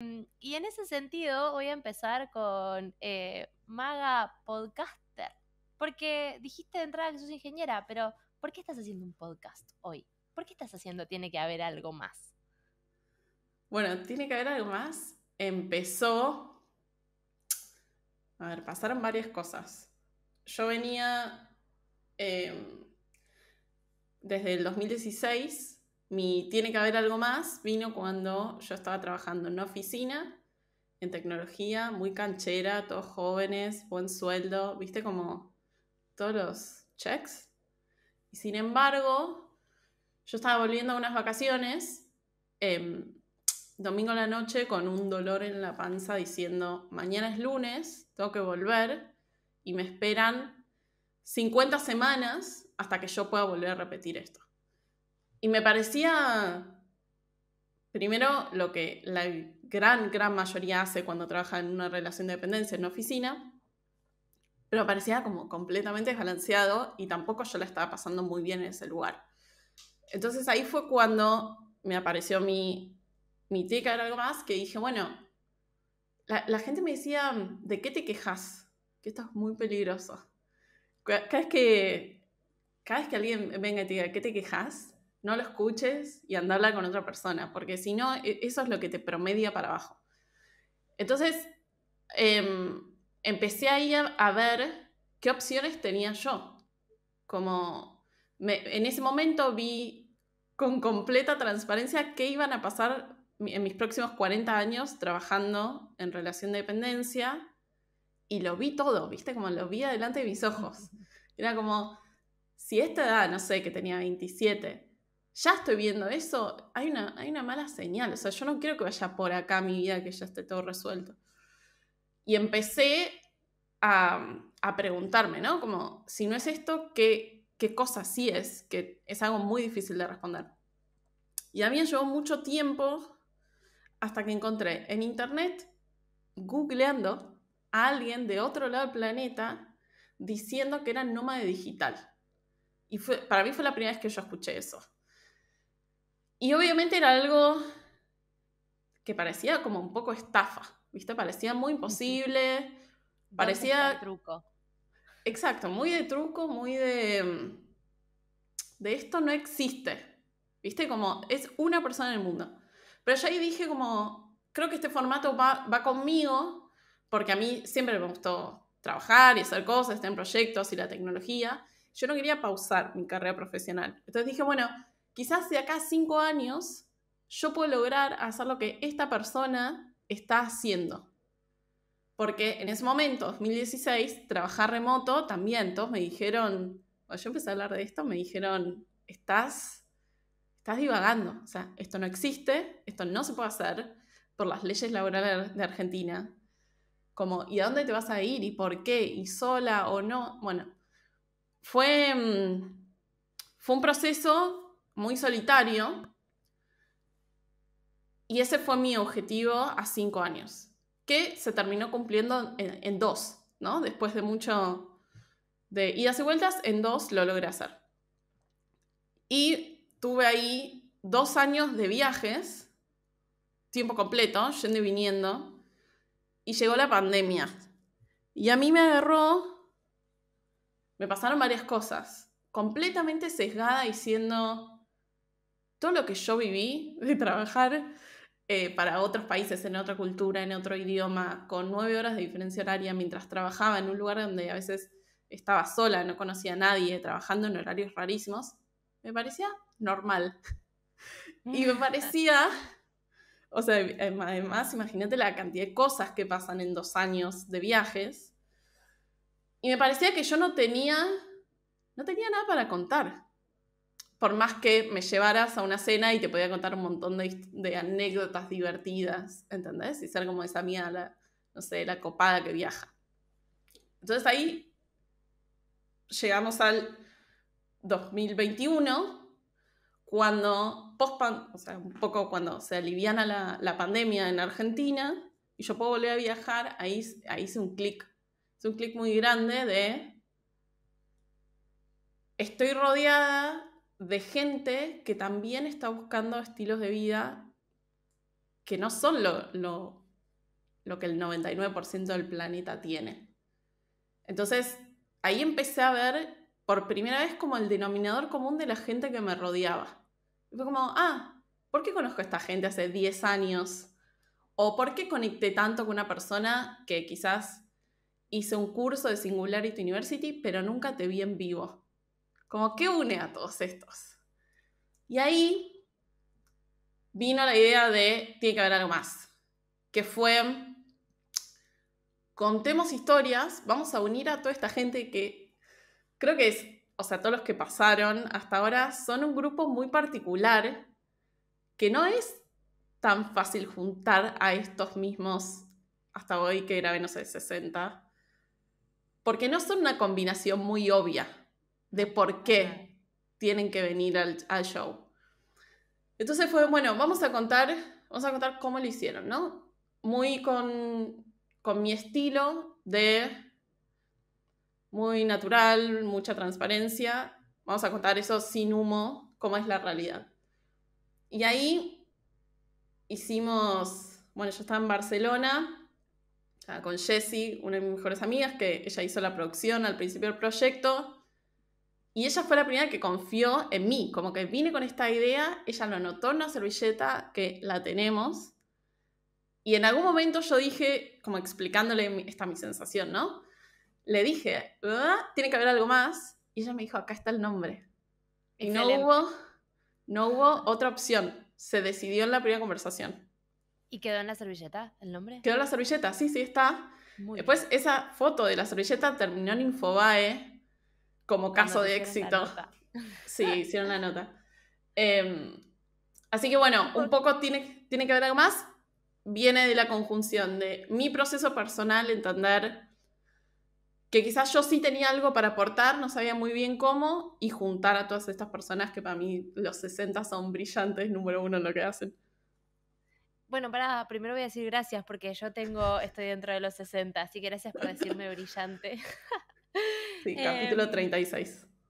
Em, y en ese sentido voy a empezar con eh, Maga Podcaster, porque dijiste de entrada que sos ingeniera, pero ¿por qué estás haciendo un podcast hoy? ¿Por qué estás haciendo Tiene que haber algo más? Bueno, tiene que haber algo más. Empezó... A ver, pasaron varias cosas. Yo venía em, desde el 2016 mi tiene que haber algo más vino cuando yo estaba trabajando en una oficina, en tecnología, muy canchera, todos jóvenes, buen sueldo, viste como todos los checks. Y sin embargo, yo estaba volviendo a unas vacaciones, em, domingo a la noche, con un dolor en la panza diciendo, mañana es lunes, tengo que volver y me esperan 50 semanas hasta que yo pueda volver a repetir esto. Y me parecía, primero, lo que la gran, gran mayoría hace cuando trabaja en una relación de dependencia en una oficina, pero parecía como completamente desbalanceado y tampoco yo la estaba pasando muy bien en ese lugar. Entonces ahí fue cuando me apareció mi, mi tica era algo más, que dije, bueno, la, gente me decía, ¿de qué te quejas? Que esto es muy peligroso. Cada vez que, cada vez que alguien venga y te diga, ¿qué te quejas? no lo escuches y andarla con otra persona, porque si no, e-, eso es lo que te promedia para abajo. Entonces, em, empecé ahí a, a, ver qué opciones tenía yo. Como en ese momento vi con completa transparencia qué iban a pasar en mis próximos 40 años trabajando en relación de dependencia y lo vi todo, ¿viste? Como lo vi delante de mis ojos. Era como, si esta edad, no sé, que tenía 27, ya estoy viendo eso, hay una, hay una mala señal. O sea, yo no quiero que vaya por acá mi vida, que ya esté todo resuelto. Y empecé a, a preguntarme, ¿no? Como, si no es esto, ¿qué, ¿qué cosa sí es? Que es algo muy difícil de responder. Y a mí llevó mucho tiempo hasta que encontré en internet, googleando, a alguien de otro lado del planeta diciendo que era nómade digital. Y fue, para mí fue la primera vez que yo escuché eso. Y obviamente era algo que parecía como un poco estafa, ¿viste? Parecía muy imposible, parecía... truco. Exacto, muy de truco, muy de... Mm, de esto no existe, ¿viste? Como es una persona en el mundo. Pero yo ahí dije como, creo que este formato va, va conmigo, porque a mí siempre me gustó trabajar y hacer cosas, estar en proyectos y la tecnología. Yo no quería pausar mi carrera profesional. Entonces dije, bueno, quizás de acá cinco años yo puedo lograr hacer lo que esta persona está haciendo. Porque en ese momento, 2016, trabajar remoto también, todos me dijeron, cuando yo empecé a hablar de esto, me dijeron, estás, estás divagando, o sea, esto no existe, esto no se puede hacer por las leyes laborales de Argentina. Como, ¿y a dónde te vas a ir? ¿Y por qué? ¿Y sola o no? Bueno, fue, mm, fue un proceso muy solitario. Y ese fue mi objetivo a cinco años, que se terminó cumpliendo en, dos, ¿no? Después de mucho de idas y vueltas, en dos lo logré hacer. Y tuve ahí dos años de viajes, tiempo completo, yendo y viniendo. Y llegó la pandemia. Y a mí me agarró, me pasaron varias cosas, completamente sesgada y siendo todo lo que yo viví de trabajar eh, para otros países, en otra cultura, en otro idioma, con nueve horas de diferencia horaria, mientras trabajaba en un lugar donde a veces estaba sola, no conocía a nadie, trabajando en horarios rarísimos, me parecía normal. y me parecía, o sea, em, em, además, imagínate la cantidad de cosas que pasan en dos años de viajes. Y me parecía que yo no tenía, no tenía nada para contar por más que me llevaras a una cena y te podía contar un montón de, anécdotas divertidas, ¿entendés? Y ser como esa mía, no sé, la copada que viaja. Entonces ahí llegamos al 2021, cuando, o sea, un poco cuando se aliviana la, pandemia en Argentina y yo puedo volver a viajar, ahí, hice un clic. Es un clic muy grande de estoy rodeada de gente que también está buscando estilos de vida que no son lo, que el 99% del planeta tiene. Entonces, ahí empecé a ver por primera vez como el denominador común de la gente que me rodeaba. fue como, ah, ¿por qué conozco a esta gente hace 10 años? ¿O por qué conecté tanto con una persona que quizás hice un curso de Singularity University, pero nunca te vi en vivo? Como, ¿qué une a todos estos? Y ahí vino la idea de, tiene que haber algo más, que fue, contemos historias, vamos a unir a toda esta gente que creo que es, o sea, todos los que pasaron hasta ahora son un grupo muy particular que no es tan fácil juntar a estos mismos hasta hoy que era no sé, 60, porque no son una combinación muy obvia de por qué tienen que venir al, show. Entonces fue, bueno, vamos a contar, vamos a contar cómo lo hicieron, ¿no? Muy con, mi estilo de muy natural, mucha transparencia. Vamos a contar eso sin humo, cómo es la realidad. Y ahí hicimos, bueno, yo estaba en Barcelona con Jessie, una de mis mejores amigas, que ella hizo la producción al principio del proyecto y ella fue la primera que confió en mí, como que vine con esta idea, ella lo anotó en una servilleta que la tenemos. Y en algún momento yo dije, como explicándole esta mi sensación, ¿no? Le dije, ¿Ah, tiene que haber algo más. Y ella me dijo, acá está el nombre. Y no hubo, no hubo otra opción. Se decidió en la primera conversación. ¿Y quedó en la servilleta el nombre? Quedó en la servilleta, sí, sí, está. Después esa foto de la servilleta terminó en Infobae como caso de éxito. Sí, hicieron la nota. Em, así que bueno, un poco tiene, tiene que ver algo más. Viene de la conjunción de mi proceso personal, entender que quizás yo sí tenía algo para aportar, no sabía muy bien cómo, y juntar a todas estas personas que para mí los 60 son brillantes, número uno en lo que hacen. Bueno, para primero voy a decir gracias porque yo tengo, estoy dentro de los 60, así que gracias por decirme brillante. Em, capítulo 36.